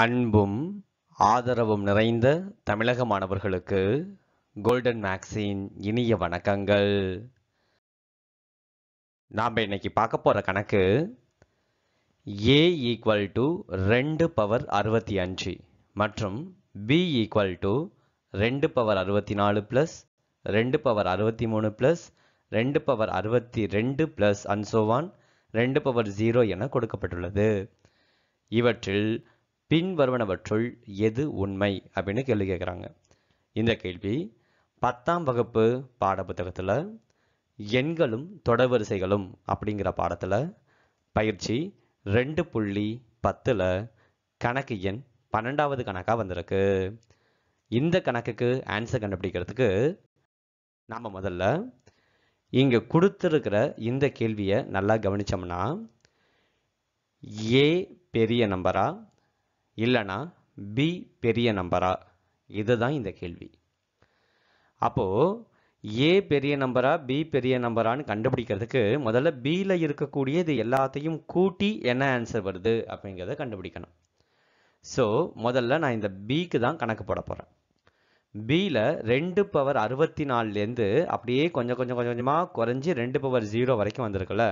அன்பும் ஆதரவும் நிறைந்த தமிழக மாணவர்களுக்கு கோல்டன் மேக்ஸின் இனிய வணக்கங்கள் நாம் இன்னைக்கு பார்க்க போகிற கணக்கு ஏ ஈக்குவல் டு ரெண்டு பவர் அறுபத்தி அஞ்சு மற்றும் பி ஈக்குவல் டு ரெண்டு பவர் அறுபத்தி நாலு ப்ளஸ் ரெண்டு பவர் அறுபத்தி மூணு ப்ளஸ் ரெண்டு பவர் அறுபத்தி ரெண்டு ப்ளஸ் அன்சோவான் ரெண்டு பவர் ஜீரோ என கொடுக்கப்பட்டுள்ளது இவற்றில் பின்வருவனவற்றுள் எது உண்மை அப்படின்னு கேள்வி கேட்குறாங்க இந்த கேள்வி பத்தாம் வகுப்பு பாட புத்தகத்தில் எண்களும் தொடர்வரிசைகளும் அப்படிங்கிற பாடத்தில் பயிற்சி ரெண்டு புள்ளி பத்தில் கணக்கு எண் பன்னெண்டாவது கணக்காக வந்திருக்கு இந்த கணக்குக்கு ஆன்சர் கண்டுபிடிக்கிறதுக்கு நாம் முதல்ல இங்கே கொடுத்துருக்கிற இந்த கேள்வியை நல்லா கவனித்தோம்னா ஏ பெரிய நம்பராக இல்லைனா பி பெரிய நம்பரா இதுதான் இந்த கேள்வி அப்போது ஏ பெரிய நம்பரா பி பெரிய நம்பரான்னு கண்டுபிடிக்கிறதுக்கு முதல்ல பியில் இருக்கக்கூடிய இது எல்லாத்தையும் கூட்டி என்ன ஆன்சர் வருது அப்படிங்கிறத கண்டுபிடிக்கணும் ஸோ முதல்ல நான் இந்த பிக்கு தான் கணக்கு போட போகிறேன் பியில் ரெண்டு பவர் அறுபத்தி நாலுலேருந்து அப்படியே கொஞ்சம் கொஞ்சம் கொஞ்சம் கொஞ்சமாக குறைஞ்சி ரெண்டு பவர் ஜீரோ வரைக்கும் வந்திருக்குல்ல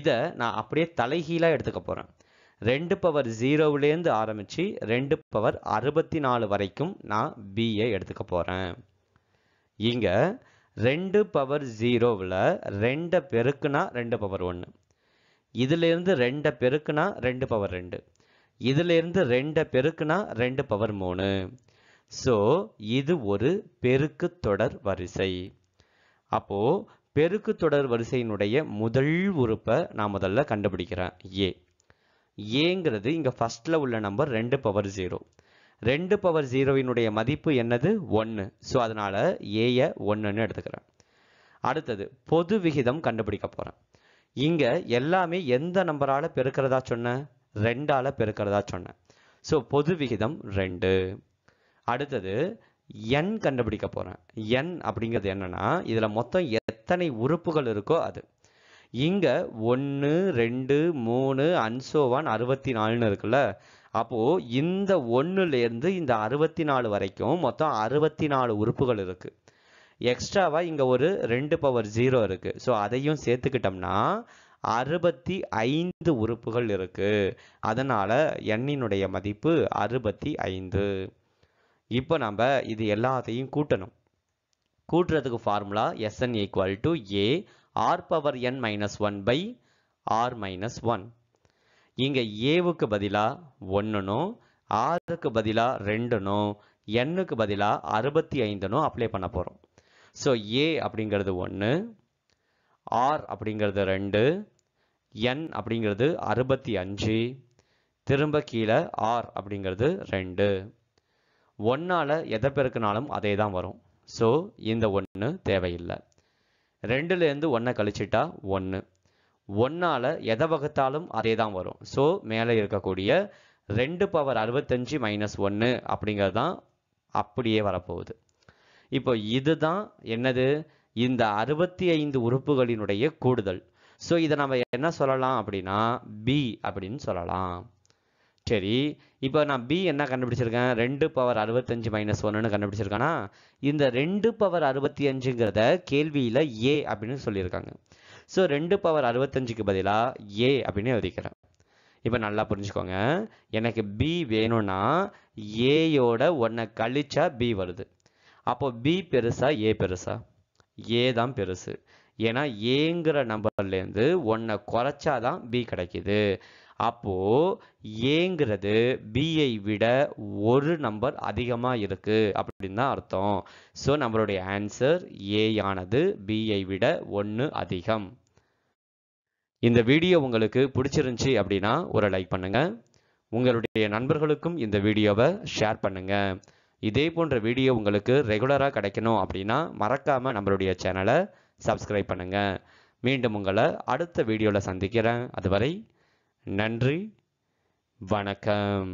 இதை நான் அப்படியே தலைகீழாக எடுத்துக்க போகிறேன் ரெண்டு பவர் ஜீரோவிலேருந்து ஆரம்பித்து ரெண்டு பவர் அறுபத்தி நாலு வரைக்கும் நான் பிஏ எடுத்துக்க போகிறேன் இங்கே ரெண்டு பவர் ஜீரோவில் ரெண்டை பெருக்குனா ரெண்டு பவர் ஒன்று இதிலேருந்து ரெண்டை பெருக்குனா ரெண்டு பவர் ரெண்டு இதிலேருந்து ரெண்டை பெருக்குனா ரெண்டு பவர் மூணு ஸோ இது ஒரு பெருக்கு தொடர் வரிசை அப்போது பெருக்கு தொடர் வரிசையினுடைய முதல் உறுப்பை நான் முதல்ல கண்டுபிடிக்கிறேன் ஏ ஏங்கிறது இங்கே ஃபஸ்ட்டில் உள்ள நம்பர் ரெண்டு பவர் ஜீரோ ரெண்டு பவர் ஜீரோவினுடைய மதிப்பு என்னது ஒன்று ஸோ அதனால் ஏயை ஒன்றுன்னு எடுத்துக்கிறேன் அடுத்தது பொது விகிதம் கண்டுபிடிக்க போகிறேன் இங்கே எல்லாமே எந்த நம்பரால் பெருக்கிறதா சொன்னேன் ரெண்டால் பெருக்கிறதா சொன்னேன் ஸோ பொது விகிதம் ரெண்டு அடுத்தது எண் கண்டுபிடிக்க போகிறேன் எண் அப்படிங்கிறது என்னென்னா இதில் மொத்தம் எத்தனை உறுப்புகள் இருக்கோ அது இங்கே ஒன்று ரெண்டு மூணு அன்சோவான் அறுபத்தி நாலுன்னு இருக்குல்ல அப்போது இந்த ஒன்றுலேருந்து இந்த அறுபத்தி நாலு வரைக்கும் மொத்தம் அறுபத்தி நாலு உறுப்புகள் இருக்குது எக்ஸ்ட்ராவாக இங்கே ஒரு ரெண்டு பவர் ஜீரோ இருக்குது ஸோ அதையும் சேர்த்துக்கிட்டோம்னா அறுபத்தி ஐந்து உறுப்புகள் இருக்குது அதனால் எண்ணினுடைய மதிப்பு அறுபத்தி ஐந்து இப்போ நம்ம இது எல்லாத்தையும் கூட்டணும் கூட்டுறதுக்கு formula S N equal to A R power N minus one by R minus one இங்கே ஏவுக்கு பதிலாக ஒன்றுனும் ஆறுக்கு பதிலாக ரெண்டுனும் எண்ணுக்கு பதிலாக அறுபத்தி ஐந்துனும் அப்ளை பண்ண போகிறோம் ஸோ ஏ அப்படிங்கிறது ஒன்று ஆர் அப்படிங்கிறது ரெண்டு என் அப்படிங்கிறது அறுபத்தி அஞ்சு திரும்ப கீழே ஆர் அப்படிங்கிறது ரெண்டு ஒன்றால் எதை பெருக்கினாலும் அதே தான் வரும் ஸோ இந்த ஒன்று தேவையில்லை ரெண்டுலேருந்து ஒன்றை கழிச்சிட்டா ஒன்று ஒன்றால் எதை வகுத்தாலும் அதே தான் வரும் ஸோ மேலே இருக்கக்கூடிய ரெண்டு பவர் அறுபத்தஞ்சு மைனஸ் ஒன்று அப்படிங்கிறது தான் அப்படியே வரப்போகுது இப்போ இதுதான் என்னது இந்த அறுபத்தி ஐந்து உறுப்புகளினுடைய கூடுதல் ஸோ இதை நம்ம என்ன சொல்லலாம் அப்படின்னா பி அப்படின்னு சொல்லலாம் சரி இப்போ நான் பி என்ன கண்டுபிடிச்சிருக்கேன் ரெண்டு பவர் அறுபத்தஞ்சு மைனஸ் ஒன்றுன்னு கண்டுபிடிச்சிருக்கேன்னா இந்த ரெண்டு பவர் அறுபத்தி அஞ்சுங்கிறத கேள்வியில் ஏ அப்படின்னு சொல்லியிருக்காங்க ஸோ ரெண்டு பவர் அறுபத்தஞ்சுக்கு பதிலாக ஏ அப்படின்னு எழுதிக்கிறேன் இப்போ நல்லா புரிஞ்சுக்கோங்க எனக்கு பி வேணும்னா ஏயோட ஒன்றை கழிச்சா பி வருது அப்போ பி பெருசா ஏ பெருசா ஏ தான் பெருசு ஏன்னா ஏங்கிற நம்பர்லேருந்து ஒன்றை குறைச்சா தான் பி கிடைக்கிது அப்போது ஏங்கிறது பிஐ விட ஒரு நம்பர் அதிகமாக இருக்குது அப்படின்னு தான் அர்த்தம் ஸோ நம்மளுடைய ஆன்சர் ஏ ஆனது பிஐ விட ஒன்று அதிகம் இந்த வீடியோ உங்களுக்கு பிடிச்சிருந்துச்சி அப்படின்னா ஒரு லைக் பண்ணுங்கள் உங்களுடைய நண்பர்களுக்கும் இந்த வீடியோவை ஷேர் பண்ணுங்கள் இதே போன்ற வீடியோ உங்களுக்கு ரெகுலராக கிடைக்கணும் அப்படின்னா மறக்காமல் நம்மளுடைய சேனலை சப்ஸ்கிரைப் பண்ணுங்கள் மீண்டும் உங்களை அடுத்த வீடியோவில் சந்திக்கிறேன் அதுவரை நன்றி வணக்கம்